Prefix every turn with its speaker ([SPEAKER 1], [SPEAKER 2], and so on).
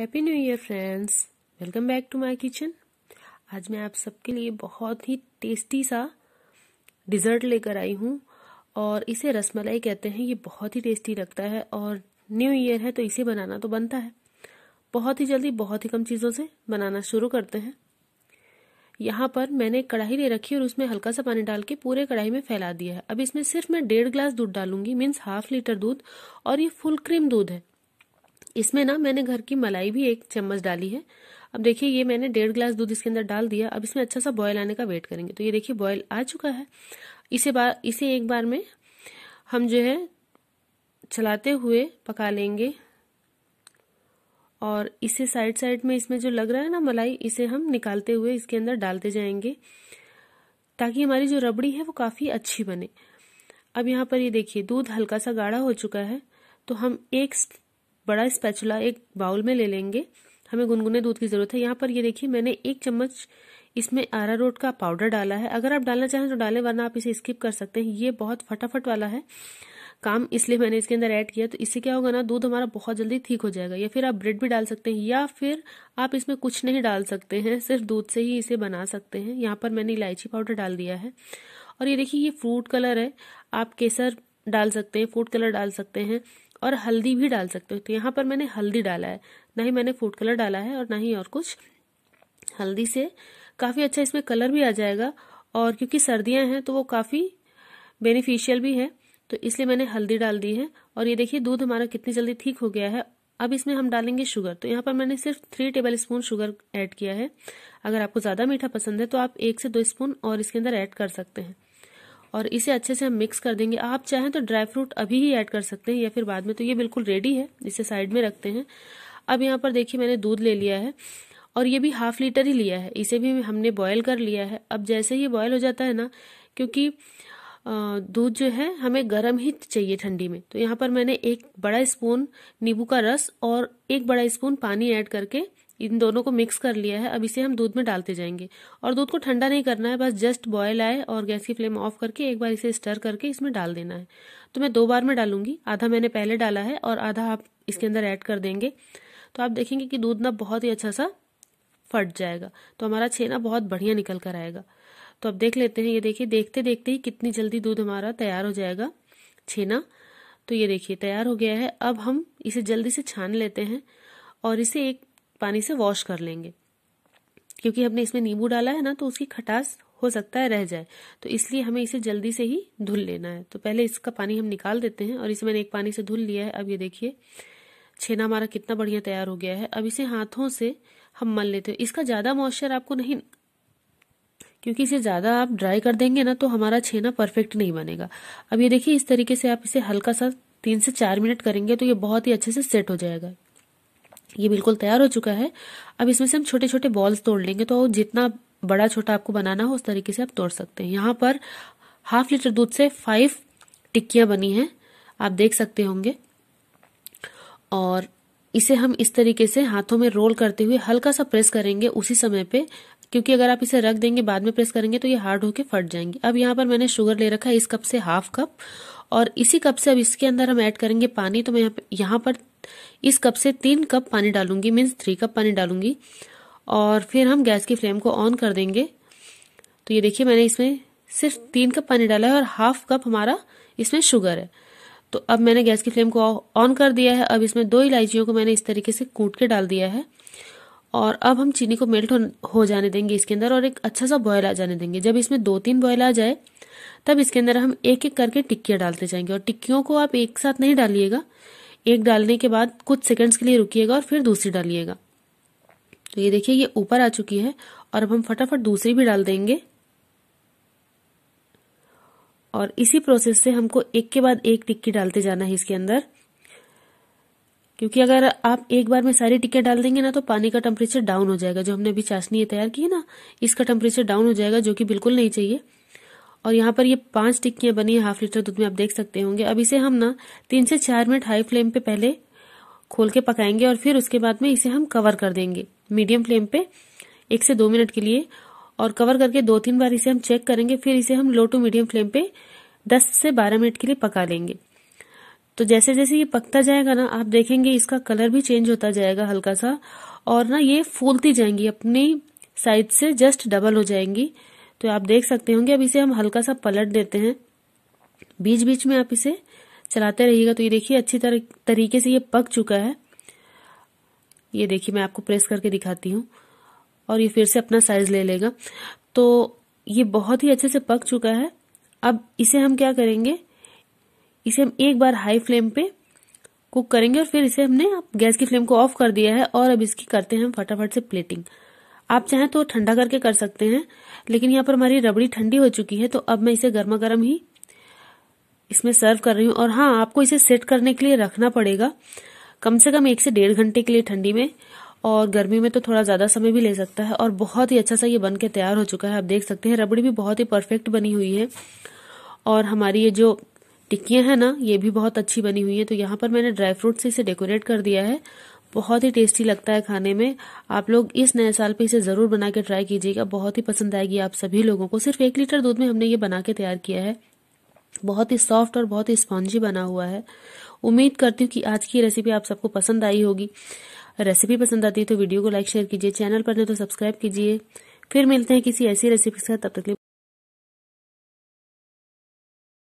[SPEAKER 1] happy new year friends welcome back to my kitchen आज मैं आप सबके लिए बहुत ही टेस्टी सा डिज़र्ट लेकर आई हूँ और इसे रसमलाई कहते हैं ये बहुत ही टेस्टी लगता है और न्यू ईयर है तो इसे बनाना तो बनता है बहुत ही जल्दी बहुत ही कम चीज़ों से बनाना शुरू करते हैं यहाँ पर मैंने कढ़ाई ले रखी और उसमें हल्का सा पानी डाल के पूरे कढ़ाई में फैला दिया है अब इसमें सिर्फ मैं डेढ़ ग्लास दूध डालूंगी मीन्स हाफ लीटर दूध और ये फुल क्रीम दूध है इसमें ना मैंने घर की मलाई भी एक चम्मच डाली है अब देखिए ये मैंने डेढ़ ग्लास दूध इसके अंदर डाल दिया अब इसमें अच्छा सा बॉयल आने का वेट करेंगे तो ये देखिए बॉयल आ चुका है इसे बार इसे एक बार में हम जो है चलाते हुए पका लेंगे और इसे साइड साइड में इसमें जो लग रहा है ना मलाई इसे हम निकालते हुए इसके अंदर डालते जाएंगे ताकि हमारी जो रबड़ी है वो काफ़ी अच्छी बने अब यहाँ पर ये देखिए दूध हल्का सा गाढ़ा हो चुका है तो हम एक बड़ा स्पैचुला एक बाउल में ले लेंगे हमें गुनगुने दूध की ज़रूरत है यहाँ पर ये देखिए मैंने एक चम्मच इसमें आरारोट का पाउडर डाला है अगर आप डालना चाहें तो डालें वरना आप इसे स्किप कर सकते हैं ये बहुत फटाफट वाला है काम इसलिए मैंने इसके अंदर ऐड किया तो इससे क्या होगा ना दूध हमारा बहुत जल्दी ठीक हो जाएगा या फिर आप ब्रेड भी डाल सकते हैं या फिर आप इसमें कुछ नहीं डाल सकते हैं सिर्फ दूध से ही इसे बना सकते हैं यहाँ पर मैंने इलायची पाउडर डाल दिया है और ये देखिए ये फ्रूट कलर है आप केसर डाल सकते हैं फूड कलर डाल सकते हैं और हल्दी भी डाल सकते हो तो यहाँ पर मैंने हल्दी डाला है ना ही मैंने फूड कलर डाला है और ना ही और कुछ हल्दी से काफ़ी अच्छा इसमें कलर भी आ जाएगा और क्योंकि सर्दियां हैं तो वो काफ़ी बेनिफिशियल भी है तो इसलिए मैंने हल्दी डाल दी है और ये देखिए दूध हमारा कितनी जल्दी ठीक हो गया है अब इसमें हम डालेंगे शुगर तो यहाँ पर मैंने सिर्फ three tablespoon sugar add किया है अगर आपको ज़्यादा मीठा पसंद है तो आप एक से दो स्पून और इसके अंदर ऐड कर सकते हैं और इसे अच्छे से हम मिक्स कर देंगे आप चाहें तो ड्राई फ्रूट अभी ही ऐड कर सकते हैं या फिर बाद में तो ये बिल्कुल रेडी है इसे साइड में रखते हैं अब यहाँ पर देखिए मैंने दूध ले लिया है और ये भी हाफ लीटर ही लिया है इसे भी हमने बॉयल कर लिया है अब जैसे ये बॉयल हो जाता है ना क्योंकि दूध जो है हमें गर्म ही चाहिए ठंडी में तो यहाँ पर मैंने एक बड़ा स्पून नींबू का रस और एक बड़ा स्पून पानी ऐड करके इन दोनों को मिक्स कर लिया है अब इसे हम दूध में डालते जाएंगे और दूध को ठंडा नहीं करना है बस जस्ट बॉयल आए और गैस की फ्लेम ऑफ करके एक बार इसे स्टर करके इसमें डाल देना है तो मैं दो बार में डालूंगी आधा मैंने पहले डाला है और आधा आप इसके अंदर ऐड कर देंगे तो आप देखेंगे कि दूध ना बहुत ही अच्छा सा फट जाएगा तो हमारा छेना बहुत बढ़िया निकल कर आएगा तो अब देख लेते हैं ये देखिए देखते देखते ही कितनी जल्दी दूध हमारा तैयार हो जाएगा छेना तो ये देखिए तैयार हो गया है अब हम इसे जल्दी से छान लेते हैं और इसे एक पानी से वॉश कर लेंगे क्योंकि हमने इसमें नींबू डाला है ना तो उसकी खटास हो सकता है रह जाए तो इसलिए हमें इसे जल्दी से ही धुल लेना है तो पहले इसका पानी हम निकाल देते हैं और इसे मैंने एक पानी से धुल लिया है अब ये देखिए छेना हमारा कितना बढ़िया तैयार हो गया है अब इसे हाथों से हम मल लेते हैं इसका ज़्यादा मॉइस्चर आपको नहीं क्योंकि इसे ज़्यादा आप ड्राई कर देंगे ना तो हमारा छेना परफेक्ट नहीं बनेगा अब ये देखिए इस तरीके से आप इसे हल्का सा तीन से चार मिनट करेंगे तो ये बहुत ही अच्छे से सेट हो जाएगा ये बिल्कुल तैयार हो चुका है अब इसमें से हम छोटे छोटे बॉल्स तोड़ लेंगे तो जितना बड़ा छोटा आपको बनाना हो उस तरीके से आप तोड़ सकते हैं यहाँ पर हाफ लीटर दूध से फाइव टिक्कियां बनी हैं आप देख सकते होंगे और इसे हम इस तरीके से हाथों में रोल करते हुए हल्का सा प्रेस करेंगे उसी समय पे क्योंकि अगर आप इसे रख देंगे बाद में प्रेस करेंगे तो ये हार्ड होके फट जाएंगे अब यहाँ पर मैंने शुगर ले रखा है इस कप से हाफ कप और इसी कप से अब इसके अंदर हम ऐड करेंगे पानी तो मैं यहाँ पर इस कप से तीन कप पानी डालूंगी मीन्स थ्री कप पानी डालूंगी और फिर हम गैस की फ्लेम को ऑन कर देंगे तो ये देखिए मैंने इसमें सिर्फ तीन कप पानी डाला है और हाफ कप हमारा इसमें शुगर है तो अब मैंने गैस की फ्लेम को ऑन कर दिया है अब इसमें दो इलायचियों को मैंने इस तरीके से कूट के डाल दिया है और अब हम चीनी को मेल्ट हो जाने देंगे इसके अंदर और एक अच्छा सा बॉयल आ जाने देंगे जब इसमें दो तीन बॉयल आ जाए तब इसके अंदर हम एक एक करके टिक्कियां डालते जाएंगे और टिक्कियों को आप एक साथ नहीं डालिएगा एक डालने के बाद कुछ सेकंड्स के लिए रुकिएगा और फिर दूसरी डालिएगा तो ये देखिए ये ऊपर आ चुकी है और अब हम फटाफट दूसरी भी डाल देंगे और इसी प्रोसेस से हमको एक के बाद एक टिक्की डालते जाना है इसके अंदर क्योंकि अगर आप एक बार में सारी टिक्के डाल देंगे ना तो पानी का टेम्परेचर डाउन हो जाएगा जो हमने अभी चाशनी तैयार की है ना इसका टेम्परेचर डाउन हो जाएगा जो कि बिल्कुल नहीं चाहिए और यहाँ पर ये पांच टिक्कियां बनी है हाफ लीटर दूध में आप देख सकते होंगे अब इसे हम ना तीन से चार मिनट हाई फ्लेम पे पहले खोल के पकाएंगे और फिर उसके बाद में इसे हम कवर कर देंगे मीडियम फ्लेम पे एक से दो मिनट के लिए और कवर करके दो तीन बार इसे हम चेक करेंगे फिर इसे हम लो टू मीडियम फ्लेम पे दस से बारह मिनट के लिए पका लेंगे तो जैसे जैसे ये पकता जाएगा ना आप देखेंगे इसका कलर भी चेंज होता जाएगा हल्का सा और ना ये फूलती जाएंगी अपनी साइज से जस्ट डबल हो जाएंगी तो आप देख सकते होंगे अब इसे हम हल्का सा पलट देते हैं बीच बीच में आप इसे चलाते रहिएगा तो ये देखिए अच्छी तरह तरीके से ये पक चुका है ये देखिए मैं आपको प्रेस करके दिखाती हूँ और ये फिर से अपना साइज ले लेगा तो ये बहुत ही अच्छे से पक चुका है अब इसे हम क्या करेंगे इसे हम एक बार हाई फ्लेम पे कुक करेंगे और फिर इसे हमने गैस की फ्लेम को ऑफ कर दिया है और अब इसकी करते हैं हम फटाफट से प्लेटिंग आप चाहें तो ठंडा करके कर सकते हैं लेकिन यहाँ पर हमारी रबड़ी ठंडी हो चुकी है तो अब मैं इसे गर्मा गर्म ही इसमें सर्व कर रही हूँ और हाँ आपको इसे सेट करने के लिए रखना पड़ेगा कम से कम एक से डेढ़ घंटे के लिए ठंडी में और गर्मी में तो थोड़ा ज़्यादा समय भी ले सकता है और बहुत ही अच्छा सा ये बन के तैयार हो चुका है आप देख सकते हैं रबड़ी भी बहुत ही परफेक्ट बनी हुई है और हमारी ये जो टिक्कियां हैं ना ये भी बहुत अच्छी बनी हुई है तो यहाँ पर मैंने ड्राई फ्रूट से इसे डेकोरेट कर दिया है बहुत ही टेस्टी लगता है खाने में आप लोग इस नए साल पे इसे ज़रूर बना के ट्राई कीजिएगा बहुत ही पसंद आएगी आप सभी लोगों को सिर्फ एक लीटर दूध में हमने ये बना के तैयार किया है बहुत ही सॉफ्ट और बहुत ही स्पॉन्जी बना हुआ है उम्मीद करती हूँ कि आज की रेसिपी आप सबको पसंद आई होगी रेसिपी पसंद आती है तो वीडियो को लाइक शेयर कीजिए चैनल पर नहीं तो सब्सक्राइब कीजिए फिर मिलते हैं किसी ऐसी रेसिपी के साथ तब तक